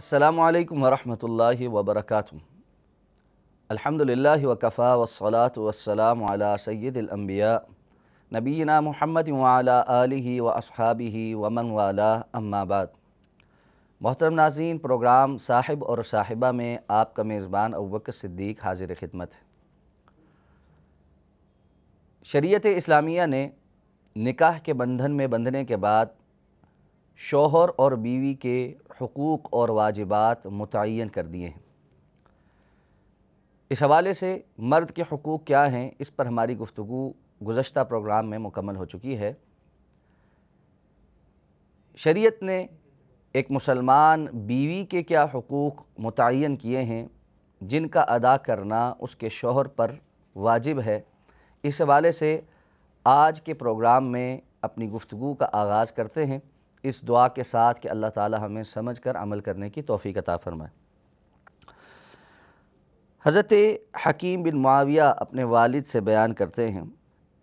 अल्लाम वरहमल वबरक अलहमदिल्ला वकफ़ा वसलात वसलाम सैदम्बिया नबीना महमद वाली व असहाबी वमन वाला अम्माबाद मोहतरम नाजीन प्रोग्राम साहिब और साहिबा में आपका मेज़बान अबक सिद्दीक हाजिर ख़िदमत है शरीयत इस्लामिया ने निकाह के बंधन में बंधने के बाद शोहर और बीवी के हकूक़ और वाजिबात मुतन कर दिए हैं इस हवाले से मर्द के हकूक़ क्या हैं इस पर हमारी गुफ्तु गुज्त प्रोग्राम में मुकम्मल हो चुकी है शरीयत ने एक मुसलमान बीवी के क्या हकूक़ मुतन किए हैं जिनका अदा करना उसके शोहर पर वाजिब है इस हवाले से आज के प्रोग्राम में अपनी गुफ्तु का आगाज़ करते हैं इस दुआ के साथ कि अल्लाह ताला हमें समझ कर अमल करने की तोफ़ी अता फ़रमाए हज़रत हकीम बिन माविया अपने वालिद से बयान करते हैं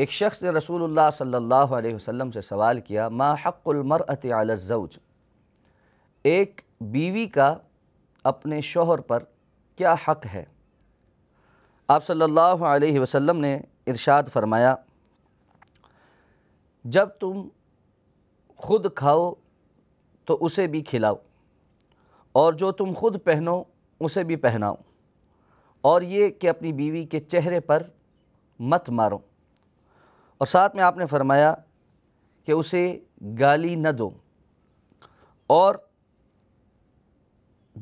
एक शख्स ने रसूलुल्लाह सल्लल्लाहु अलैहि वसल्लम से सवाल किया मा हक़ुलमरत अलज़ौज एक बीवी का अपने शोहर पर क्या हक़ है आप सल्लल्लाहु अलैहि वसल्लम ने इरशाद फरमाया जब तुम खुद खाओ तो उसे भी खिलाओ और जो तुम खुद पहनो उसे भी पहनाओ और ये कि अपनी बीवी के चेहरे पर मत मारो और साथ में आपने फरमाया कि उसे गाली न दो और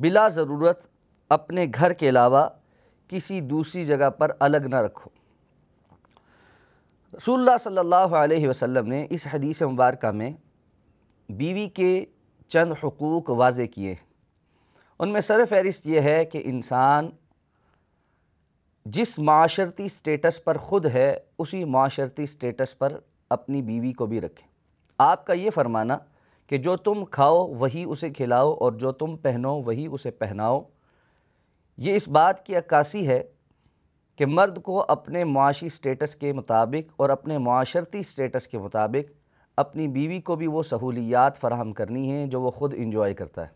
बिला ज़रूरत अपने घर के अलावा किसी दूसरी जगह पर अलग ना रखो रसूलुल्लाह सल्लल्लाहु अलैहि वसल्लम ने इस हदीस मुबारक में बीवी के चंद हकूक़ वाजे किए हैं उनमें सर फहरिस्त यह है कि इंसान जिस माशरती स्टेटस पर ख़ुद है उसी माशरती स्टेटस पर अपनी बीवी को भी रखें आपका ये फरमाना कि जो तुम खाओ वही उसे खिलाओ और जो तुम पहनो वही उसे पहनाओ ये इस बात की अक्सी है कि मर्द को अपने माशी स्टेटस के मुताबिक और अपने माशरती स्टेटस के मुताबिक अपनी बीवी को भी वो सहूलियात फ़राहम करनी हैं जो वो ख़ुद इंजॉय करता है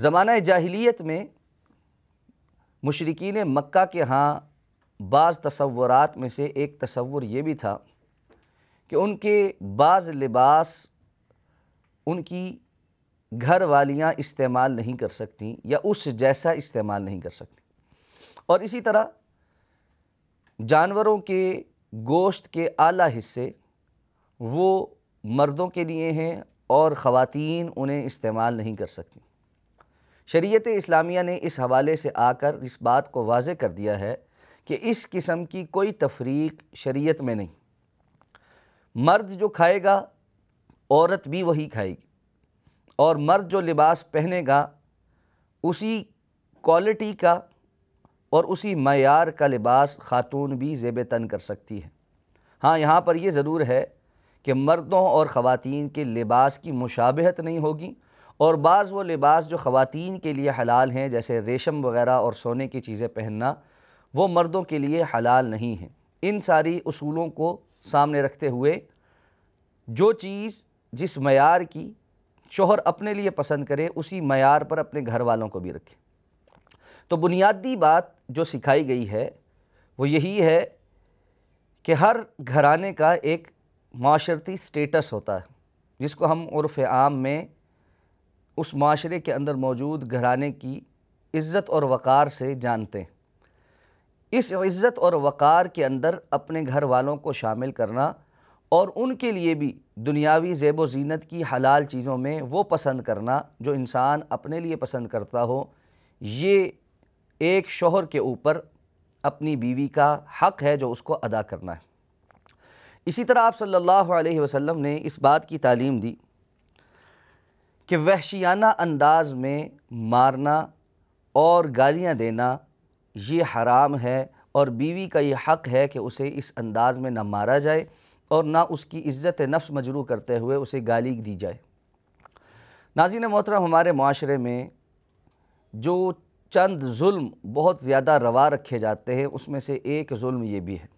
ज़माना जाहिलियत में मशरकिन मक्का के यहाँ बाज़ तस्वुरात में से एक तस्वुर ये भी था कि उनके बाज़ लिबास उनकी घर वालियाँ इस्तेमाल नहीं कर सकती या उस जैसा इस्तेमाल नहीं कर सकती और इसी तरह जानवरों के गोश्त के आला हिस्से वो मर्दों के लिए हैं और ख़वातीन उन्हें इस्तेमाल नहीं कर सकती शरीयत इस्लामिया ने इस हवाले से आकर इस बात को वाज कर दिया है कि इस किस्म की कोई तफरीक शरीयत में नहीं मर्द जो खाएगा औरत भी वही खाएगी और मर्द जो लिबास पहनेगा उसी क्वालिटी का और उसी मैार का लिबास ख़ातून भी जेब तन कर सकती है हाँ यहाँ पर यह ज़रूर है कि मर्दों और ख़वातीन के लिबास की मुशाबहत नहीं होगी और बाज़ वो लिबास जो ख़वातीन के लिए हलाल हैं जैसे रेशम वगैरह और सोने की चीज़ें पहनना वो मर्दों के लिए हलाल नहीं हैं इन सारी असूलों को सामने रखते हुए जो चीज़ जिस मैार की शोहर अपने लिए पसंद करे उसी मैार पर अपने घर वालों को भी रखे तो बुनियादी बात जो सिखाई गई है वो यही है कि हर घराने का एक माशरती स्टेटस होता है जिसको हम उर्फ़ आम में उस माशरे के अंदर मौजूद घराने की इज़्ज़त और वक़ार से जानते हैं इस इज़्ज़त और वक़ार के अंदर अपने घर वालों को शामिल करना और उनके लिए भी दुनियावी जेब व जीनत की हलाल चीज़ों में वो पसंद करना जो इंसान अपने लिए पसंद करता हो ये एक शोहर के ऊपर अपनी बीवी का हक़ है जो उसको अदा करना है इसी तरह आप सल्लल्लाहु अलैहि वसल्लम ने इस बात की तालीम दी कि वहशियाना अंदाज में मारना और गालियाँ देना ये हराम है और बीवी का ये हक़ है कि उसे इस अंदाज़ में ना मारा जाए और ना उसकी इज़्ज़त नफ्स मजरू करते हुए उसे गाली दी जाए नाजिन मोहतरम हमारे माशरे में जो चंद जुल्म बहुत ज़्यादा रवा रखे जाते हैं उसमें से एक जुल्म ये भी है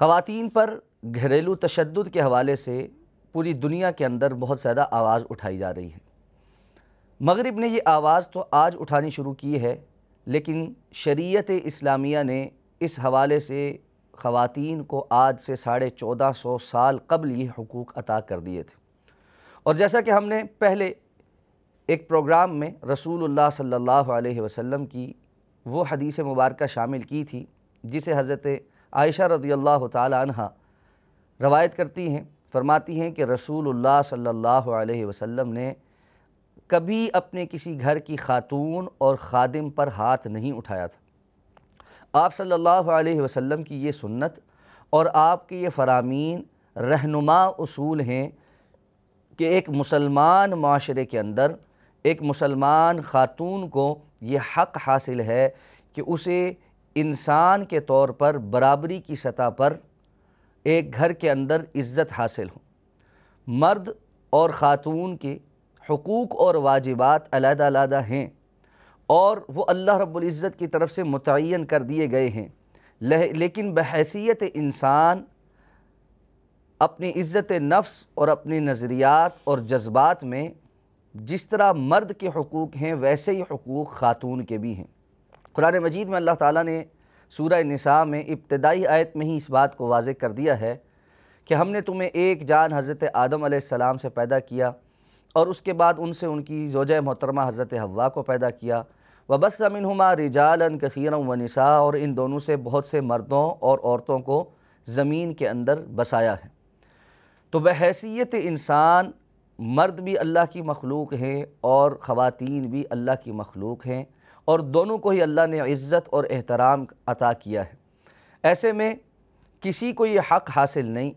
खातन पर घरेलू तशद के हवाले से पूरी दुनिया के अंदर बहुत ज़्यादा आवाज़ उठाई जा रही है मगरब ने यह आवाज़ तो आज उठानी शुरू की है लेकिन शरीत इस्लामिया ने इस हवाले से ख़वान को आज से साढ़े चौदह सौ साल कबल ये हकूक़ अता कर दिए थे और जैसा कि हमने पहले एक प्रोग्राम में रसूल सल्ला वसम की वो हदीस मुबारक शामिल की थी जिसे हज़रत आयशा रज़ी अल्लाह तह रवायत करती हैं फरमाती हैं कि रसूलुल्लाह सल्लल्लाहु अलैहि वसल्लम ने कभी अपने किसी घर की खातून और खादिम पर हाथ नहीं उठाया था आप सल्लल्लाहु अलैहि वसल्लम की ये सुन्नत और आपके ये फरामीन रहनुमा उसूल हैं कि एक मुसलमान माशरे के अंदर एक मुसलमान ख़ातून को ये हक़ हासिल है कि उसे इंसान के तौर पर बराबरी की सतह पर एक घर के अंदर इज़्ज़त हासिल हो मर्द और ख़ातून के हकूक़ और वाजिबात अलहदा हैं और वो अल्लाह रब्ज़त की तरफ से मुतन कर दिए गए हैं लेकिन बहसीत इंसान अपनी इज़्ज़त नफ्स और अपने नज़रियात और जज्बात में जिस तरह मर्द के हकूक़ हैं वैसे ही हकूक़ ख़ातून के भी हैं कुरान मजीद में अल्लाह ताला ने सूरह निसा में इब्तदाई आयत में ही इस बात को वाज कर दिया है कि हमने तुम्हें एक जान हज़रत आदम आसमाम से पैदा किया और उसके बाद उनसे उनकी जोज मोहतरमा हज़रत हवा को पैदा किया वबस हमा रिजाल कसीर व नसा और इन दोनों से बहुत से मर्दों और औरतों को ज़मीन के अंदर बसाया है तो बहसीत इंसान मर्द भी अल्लाह की मखलूक हैं और ख़वातीन भी अल्लाह की मखलूक हैं और दोनों को ही अल्लाह ने इज़्ज़त और एहतराम अता किया है ऐसे में किसी को ये हक़ हासिल नहीं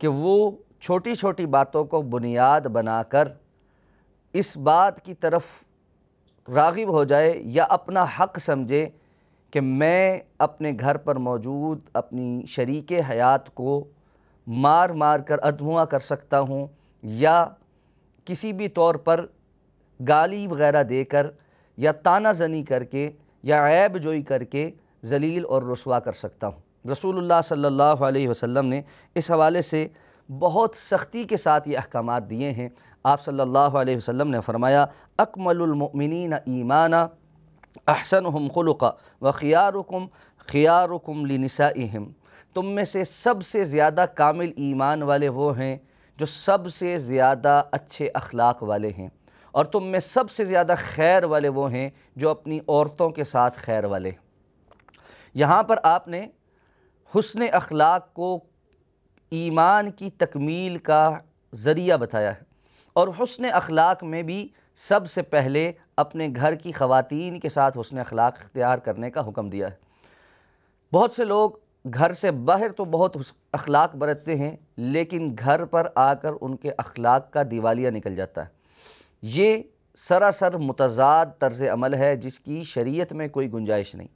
कि वो छोटी छोटी बातों को बुनियाद बनाकर इस बात की तरफ रागिब हो जाए या अपना हक़ समझे कि मैं अपने घर पर मौजूद अपनी शरीक हयात को मार मार कर अधमुआ कर सकता हूँ या किसी भी तौर पर गाली वगैरह देकर या ताना जनी करके या ऐब जोई करके जलील और रसुआ कर सकता हूँ रसूलुल्लाह सल्लल्लाहु अलैहि वसल्लम ने इस हवाले से बहुत सख्ती के साथ ये अहकाम दिए हैं आप सल्लल्लाहु अलैहि वसल्लम ने फरमाया अकमलमिन ईमाना अहसन हम खुलका व ख़ियारकुम ख़ियारकुम लिनसाइहम तुम में से सबसे ज़्यादा कामिल ईमान वाले वो हैं जो सबसे ज़्यादा अच्छे अखलाक वाले हैं और तुम में सबसे ज़्यादा खैर वाले वो हैं जो अपनी औरतों के साथ खैर वाले यहाँ पर आपने हसन अखलाक को ईमान की तकमील का ज़रिया बताया है और हसन अखलाक में भी सबसे पहले अपने घर की ख़वातीन के साथ हसन अखलाक अख्तियार करने का हुक्म दिया है बहुत से लोग घर से बाहर तो बहुत अखलाक बरतते हैं लेकिन घर पर आकर उनके अखलाक का दिवालिया निकल जाता है ये सरासर मुतजाद तर्ज अमल है जिसकी शरीयत में कोई गुंजाइश नहीं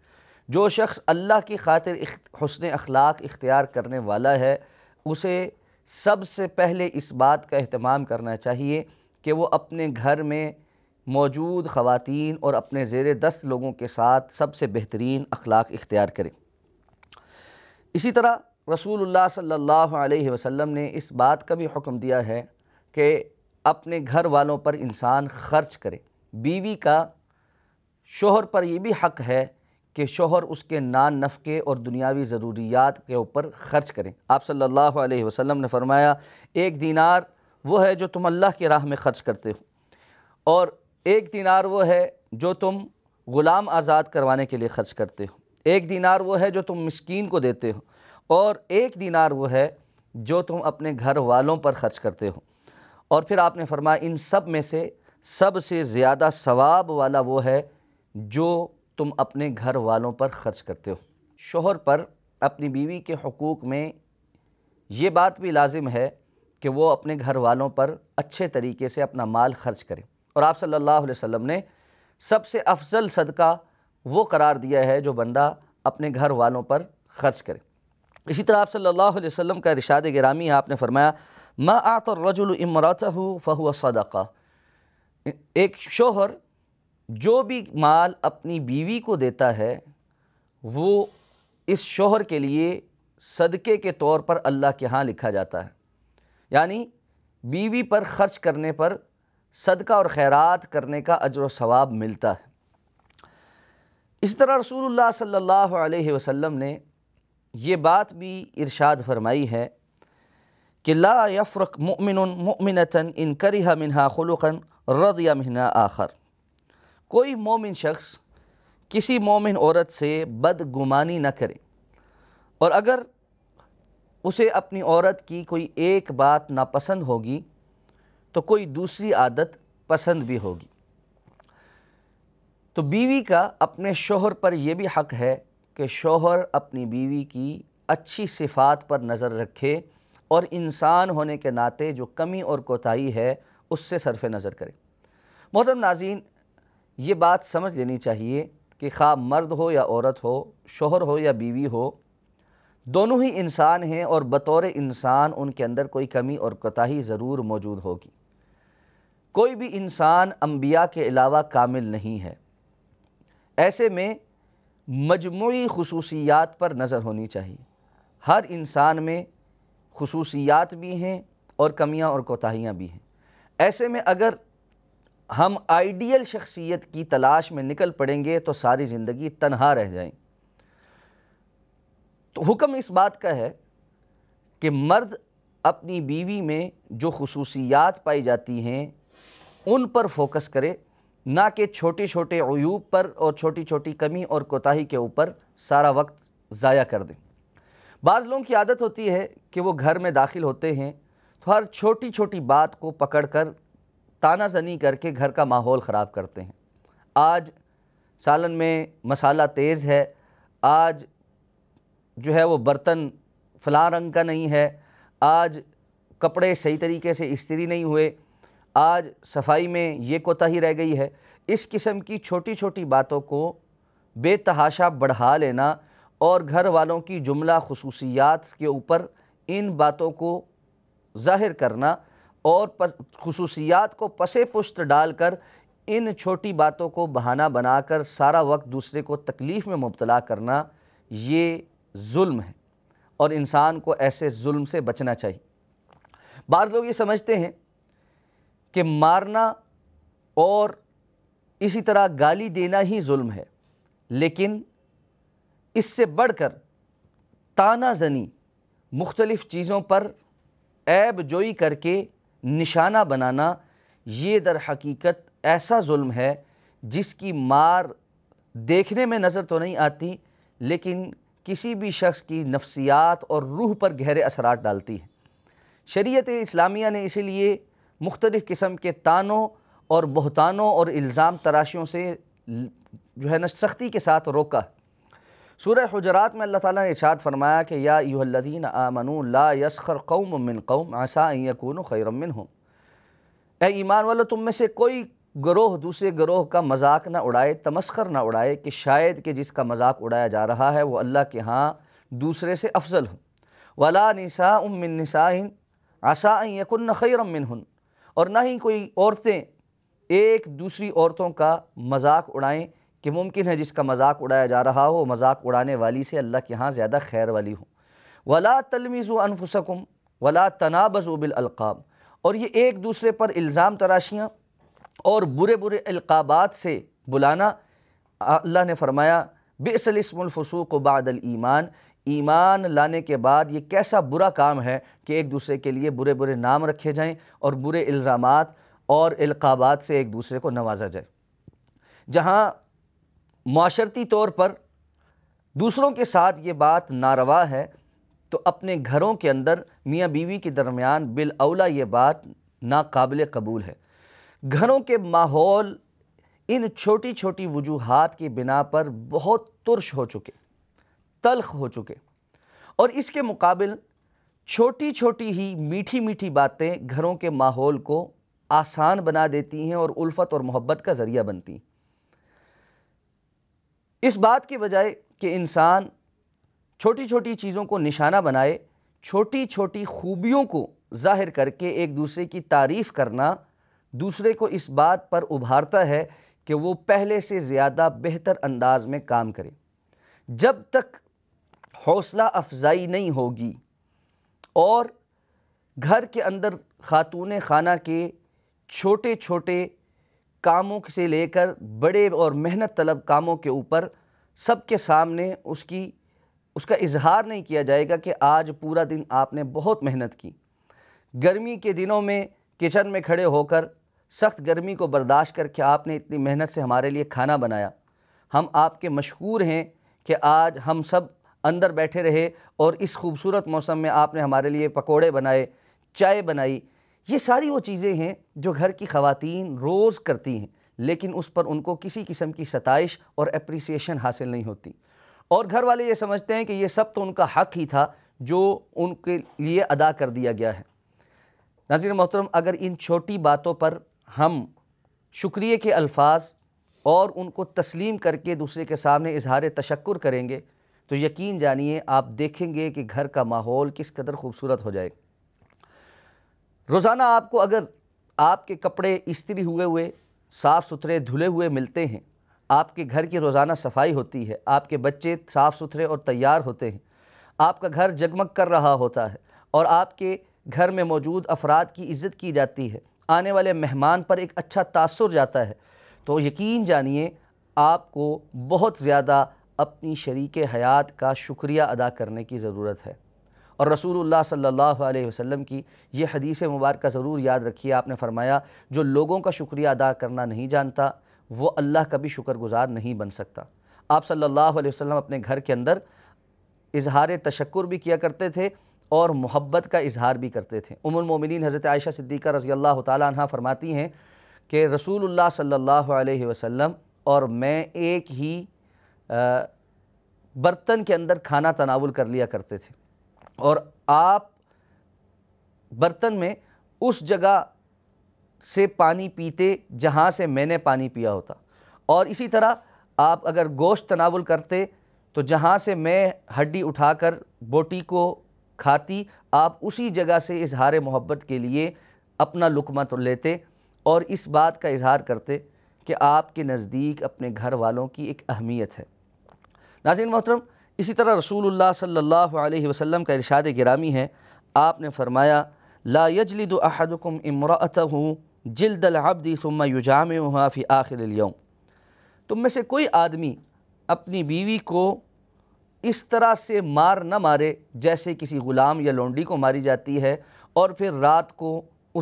जो शख्स अल्लाह की खातिर हसन अखलाक इख्तियार करने वाला है उसे सबसे पहले इस बात का अहतमाम करना चाहिए कि वो अपने घर में मौजूद ख़वान और अपने ज़ेर दस्त लोगों के साथ सबसे बेहतरीन अखलाक इख्तियार करें इसी तरह रसूलुल्लाह सल्लल्लाहु अलैहि वसल्लम ने इस बात का भी हुक्म दिया है कि अपने घर वालों पर इंसान ख़र्च करे बीवी का शोहर पर यह भी हक़ है कि शोहर उसके नान नफ़के और दुनियावी ज़रूरियात के ऊपर ख़र्च करें आप सल्लल्लाहु अलैहि वसल्लम ने फरमाया एक दिनार वो है जो तुम अल्लाह की राह में ख़र्च करते हो और एक दिनार वो है जो तुम ग़ुलाम आज़ाद करवाने के लिए ख़र्च करते हो एक दीनार वो है जो तुम मिसकीन को देते हो और एक दिनार वो है जो तुम अपने घर वालों पर ख़र्च करते हो और फिर आपने फरमाया इन सब में से सबसे ज़्यादा सवाब वाला वो है जो तुम अपने घर वालों पर ख़र्च करते हो शोहर पर अपनी बीवी के हकूक़ में ये बात भी लाजिम है कि वो अपने घर वालों पर अच्छे तरीके से अपना माल ख़र्च करें और आप सल्लल्लाहु अलैहि वसल्लम ने सबसे अफजल सदका वो करार दिया है जो बंदा अपने घर वालों पर ख़र्च करे इसी तरह आप सल्लल्लाहु अलैहि वसल्लम का इरशाद गिरामी आपने फरमाया मा आतर रजुल इमरात फ़हुआ सदका एक शोहर जो भी माल अपनी बीवी को देता है वो इस शोहर के लिए सदक़े के तौर पर अल्लाह के यहाँ लिखा जाता है यानी बीवी पर ख़र्च करने पर सदका और खैरात करने का अजर सवाब मिलता है इस तरह रसूलुल्लाह सल्लल्लाहु अलैहि वसल्लम ने ये बात भी इरशाद फरमाई है कि ला यफ़रक मुमिन मुमिन इन करिहा मिनहा रद रदिया मिना आखर कोई मोमिन शख्स किसी मोमिन औरत से बदगुमानी न करे और अगर उसे अपनी औरत की कोई एक बात नापसंद होगी तो कोई दूसरी आदत पसंद भी होगी तो बीवी का अपने शोहर पर यह भी हक़ है कि शोहर अपनी बीवी की अच्छी सिफात पर नज़र रखे और इंसान होने के नाते जो कमी और कोताही है उससे सरफ नज़र करें मोहतरम नाजीन ये बात समझ लेनी चाहिए कि खा मर्द हो या औरत हो शोहर हो या बीवी हो दोनों ही इंसान हैं और बतौर इंसान उनके अंदर कोई कमी और कोताही ज़रूर मौजूद होगी कोई भी इंसान अम्बिया के अलावा कामिल नहीं है ऐसे में मजमू खसूसियात पर नज़र होनी चाहिए हर इंसान में खसूसियात भी हैं और कमियाँ और कोताहियाँ भी हैं ऐसे में अगर हम आइडियल शख्सियत की तलाश में निकल पड़ेंगे तो सारी ज़िंदगी तनहा रह जाएं तो हुक्म इस बात का है कि मर्द अपनी बीवी में जो खसूसियात पाई जाती हैं उन पर फोकस करे ना कि छोटे छोटे अयूब पर और छोटी छोटी कमी और कोताही के ऊपर सारा वक्त ज़ाया कर दें बाज़ लोगों की आदत होती है कि वो घर में दाखिल होते हैं तो हर छोटी छोटी बात को पकड़ कर तानाजनी करके घर का माहौल ख़राब करते हैं आज सालन में मसाला तेज़ है आज जो है वो बर्तन फला रंग का नहीं है आज कपड़े सही तरीके से इस्त्री नहीं हुए आज सफाई में ये कोताही रह गई है इस किस्म की छोटी छोटी बातों को बेतहाशा बढ़ा लेना और घर वालों की जुमला खसूसियात के ऊपर इन बातों को ज़ाहिर करना और खसूसियात को पसे पुश्त डालकर इन छोटी बातों को बहाना बनाकर सारा वक्त दूसरे को तकलीफ़ में मुबतला करना ये जुल्म है और इंसान को ऐसे जुल्म से बचना चाहिए बाज़ लोग ये समझते हैं कि मारना और इसी तरह गाली देना ही जुल्म है लेकिन इससे बढ़कर ताना जनी मुख्तलिफ़ चीज़ों पर ऐब जोई करके निशाना बनाना ये दर हकीकत ऐसा जुल्म है जिसकी मार देखने में नज़र तो नहीं आती लेकिन किसी भी शख्स की नफ्सियात और रूह पर गहरे असरात डालती है शरीयत इस्लामिया ने इसीलिए मुख्तलिफ़ किस्म के तानों और बहुतानों और इल्ज़ाम तराशियों से जो है न सख्ती के साथ रोका सूर्य हजरात में अल्लाह ताला ने इशाद फरमाया कि या यूहल्लिन आमनु ला यसखर कौम मिन कौम आसा यकून खैरमिन हो ए ईमान वालो तुम में से कोई ग्रोह दूसरे ग्रोह का मजाक ना उड़ाए तमस्कर ना उड़ाए कि शायद कि जिसका मजाक उड़ाया जा रहा है वो अल्लाह के यहाँ दूसरे से अफजल हो वला निसा उमिन निसाइन आसा यकुन खैरमिन हन और ना ही कोई औरतें एक दूसरी औरतों का मजाक उड़ाएँ कि मुमकिन है जिसका मजाक उड़ाया जा रहा हो मजाक उड़ाने वाली से अल्लाह के यहाँ ज़्यादा खैर वाली हो वला तलमीज़ अनफुसकुम वला तनाबजुबिल अलकाब और ये एक दूसरे पर इल्ज़ाम तराशियाँ और बुरे बुरे अलकाबात से बुलाना अल्लाह ने फरमाया बेसलस्मफसूक बादल ईमान ईमान लाने के बाद ये कैसा बुरा काम है कि एक दूसरे के लिए बुरे बुरे नाम रखे जाएँ और बुरे इल्ज़ाम और अलकाबात से एक दूसरे को नवाजा जाए जहाँ माशरती तौर पर दूसरों के साथ ये बात नारवा है तो अपने घरों के अंदर मियाँ बीवी के दरमियान बिलअला ये बात नाकबिल कबूल है घरों के माहौल इन छोटी छोटी वजूहत की बिना पर बहुत तुरश हो चुके तलख हो चुके और इसके मुकाबल छोटी छोटी ही मीठी मीठी बातें घरों के माहौल को आसान बना देती हैं और उल्फत और मोहब्बत का ज़रिया बनती हैं इस बात के बजाय कि इंसान छोटी छोटी चीज़ों को निशाना बनाए छोटी छोटी खूबियों को जाहिर करके एक दूसरे की तारीफ़ करना दूसरे को इस बात पर उभारता है कि वो पहले से ज़्यादा बेहतर अंदाज में काम करे जब तक हौसला अफजाई नहीं होगी और घर के अंदर ख़ातून खाना के छोटे छोटे कामों से लेकर बड़े और मेहनत तलब कामों के ऊपर सबके सामने उसकी उसका इजहार नहीं किया जाएगा कि आज पूरा दिन आपने बहुत मेहनत की गर्मी के दिनों में किचन में खड़े होकर सख्त गर्मी को बर्दाश्त करके आपने इतनी मेहनत से हमारे लिए खाना बनाया हम आपके मशहूर हैं कि आज हम सब अंदर बैठे रहे और इस खूबसूरत मौसम में आपने हमारे लिए पकोड़े बनाए चाय बनाई ये सारी वो चीज़ें हैं जो घर की खातन रोज़ करती हैं लेकिन उस पर उनको किसी किस्म की सताइश और अप्रिसिएशन हासिल नहीं होती और घर वाले ये समझते हैं कि ये सब तो उनका हक़ ही था जो उनके लिए अदा कर दिया गया है नाजिर मोहतरम अगर इन छोटी बातों पर हम शुक्रिया के अल्फाज और उनको तस्लीम करके दूसरे के सामने इजहार तशक् करेंगे तो यकीन जानिए आप देखेंगे कि घर का माहौल किस कदर खूबसूरत हो जाएगा रोज़ाना आपको अगर आपके कपड़े इस्त्री हुए हुए साफ़ सुथरे धुले हुए मिलते हैं आपके घर की रोज़ाना सफाई होती है आपके बच्चे साफ़ सुथरे और तैयार होते हैं आपका घर जगमग कर रहा होता है और आपके घर में मौजूद अफराद की इज़्ज़त की जाती है आने वाले मेहमान पर एक अच्छा तासर जाता है तो यकीन जानिए आपको बहुत ज़्यादा अपनी शरीक हयात का शुक्रिया अदा करने की ज़रूरत है और रसूल सल्ला वसम की यह हदीस मुबारक ज़रूर याद रखिए आपने फरमाया जो लोगों का शुक्रिया अदा करना नहीं जानता वो अल्लाह का भी शुक्रगुजार नहीं बन सकता आप सल्लल्लाहु अलैहि वसल्लम अपने घर के अंदर इजहार तशक्र भी किया करते थे और मोहब्बत का इजहार भी करते थे मोमिन हज़रत आयशा सिद्दीक़ा रज़ी अल्लाह तह फरमाती हैं कि रसूल सल्ला वसम और मैं एक ही बर्तन के अंदर खाना तनावल कर लिया करते थे और आप बर्तन में उस जगह से पानी पीते जहाँ से मैंने पानी पिया होता और इसी तरह आप अगर गोश्त तनावुल करते तो जहाँ से मैं हड्डी उठाकर बोटी को खाती आप उसी जगह से इजहार मोहब्बत के लिए अपना लुकमा तो लेते और इस बात का इजहार करते कि आपके नज़दीक अपने घर वालों की एक अहमियत है नाजिन मोहतरम इसी तरह रसूल सल्लल्लाहु अलैहि वसल्लम का इरशाद गिरामी है आपने फरमाया ला यजलिद अहदकुम इमरात जिल्दल आबदी सुम्मा युजाम फ़ी आखिर यौम तुम तो में से कोई आदमी अपनी बीवी को इस तरह से मार न मारे जैसे किसी ग़ुलाम या लोंडी को मारी जाती है और फिर रात को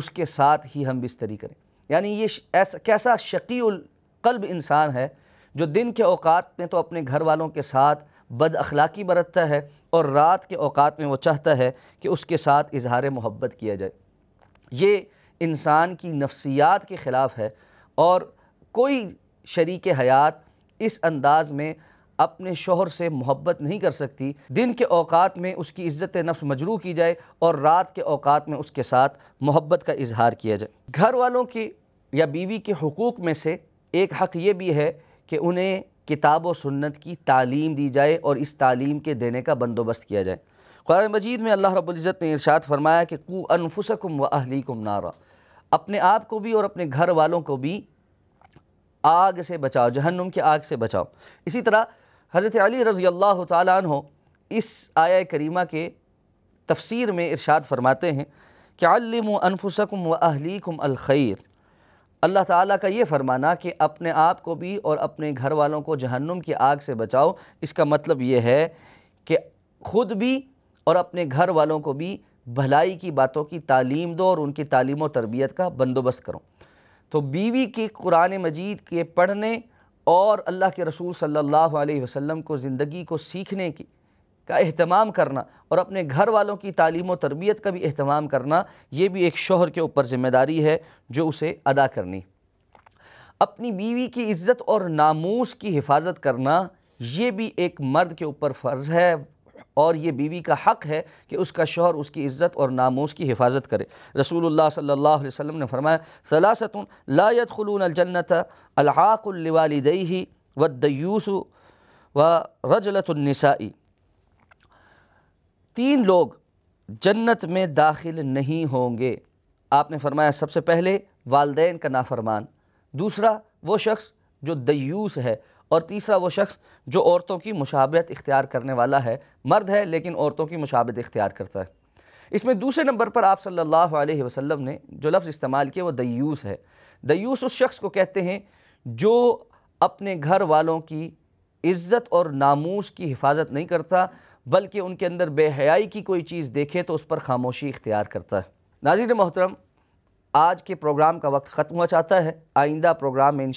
उसके साथ ही हम बिस्तरी करें यानी ये ऐसा कैसा शकील कल्ब इंसान है जो दिन के अवकात में तो अपने घर वालों के साथ बद अखलाक़ी बरतता है और रात के अवकात में वो चाहता है कि उसके साथ इजहार मोहब्बत किया जाए ये इंसान की नफ्सियात के ख़िलाफ़ है और कोई शरीक हयात इस अंदाज़ में अपने शोहर से मोहब्बत नहीं कर सकती दिन के अवात में उसकी इज़्ज़त नफ्स मजरू की जाए और रात के अवात में उसके साथ मोहब्बत का इजहार किया जाए घर वालों की या बीवी के हकूक़ में से एक हक़ ये भी है कि उन्हें किताब व सुन्नत की तालीम दी जाए और इस तालीम के देने का बंदोबस्त किया जाए कुरान मजीद में अल्लाह रब्ज़त ने इरशाद फरमाया कि कु अनफुसकुम व अहलीकुम नारा अपने आप को भी और अपने घर वालों को भी आग से बचाओ जहन्नुम की आग से बचाओ इसी तरह हज़रत अली रज़ी अल्लाह तु इस आया करीमा के तफसीर में इरशाद फरमाते हैं कि अल्लम अनफुसकुम व अहलीकुम अलखैर अल्लाह ताला का ये फरमाना कि अपने आप को भी और अपने घर वालों को जहन्नुम की आग से बचाओ इसका मतलब ये है कि ख़ुद भी और अपने घर वालों को भी भलाई की बातों की तालीम दो और उनकी तालीम और तरबियत का बंदोबस्त करो तो बीवी की कुरान मजीद के पढ़ने और अल्लाह के रसूल सल्लल्लाहु अलैहि वसल्लम को ज़िंदगी को सीखने की का अहतमाम करना और अपने घर वालों की तालीम और तरबियत का भी अहतमाम करना ये भी एक शोहर के ऊपर ज़िम्मेदारी है जो उसे अदा करनी अपनी बीवी की इज़्ज़त और नामूस की हिफाजत करना ये भी एक मर्द के ऊपर फ़र्ज़ है और ये बीवी का हक़ है कि उसका शोहर उसकी इज़्ज़त और नामूस की हिफाजत करे रसूलुल्लाह सल्लल्लाहु अलैहि वसल्लम ने फरमाया सलासतुन लायत खलून अलजन्नत अलहाक़ुल्लवालदई व दयूस व रजलतुलनसाई तीन लोग जन्नत में दाखिल नहीं होंगे आपने फरमाया सबसे पहले वालदेन का नाफरमान दूसरा वो शख्स जो दयूस है और तीसरा वो शख्स जो औरतों की मुशाबत इख्तियार करने वाला है मर्द है लेकिन औरतों की मुशाबत इख्तियार करता है इसमें दूसरे नंबर पर आप सल्लल्लाहु अलैहि वसल्लम ने जो लफ्ज़ इस्तेमाल किया वो दयूस है दयूस उस शख्स को कहते हैं जो अपने घर वालों की इज़्ज़त और नामूस की हिफाजत नहीं करता बल्कि उनके अंदर बेहयाई की कोई चीज़ देखे तो उस पर खामोशी इख्तियार करता है नाजिर मोहतरम आज के प्रोग्राम का वक्त ख़त्म हुआ चाहता है आइंदा प्रोग्राम में इन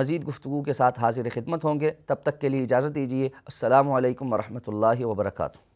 मज़ीद गुफ्तु के साथ हाजिर खिदमत होंगे तब तक के लिए इजाज़त दीजिए असल वरहमल वर्का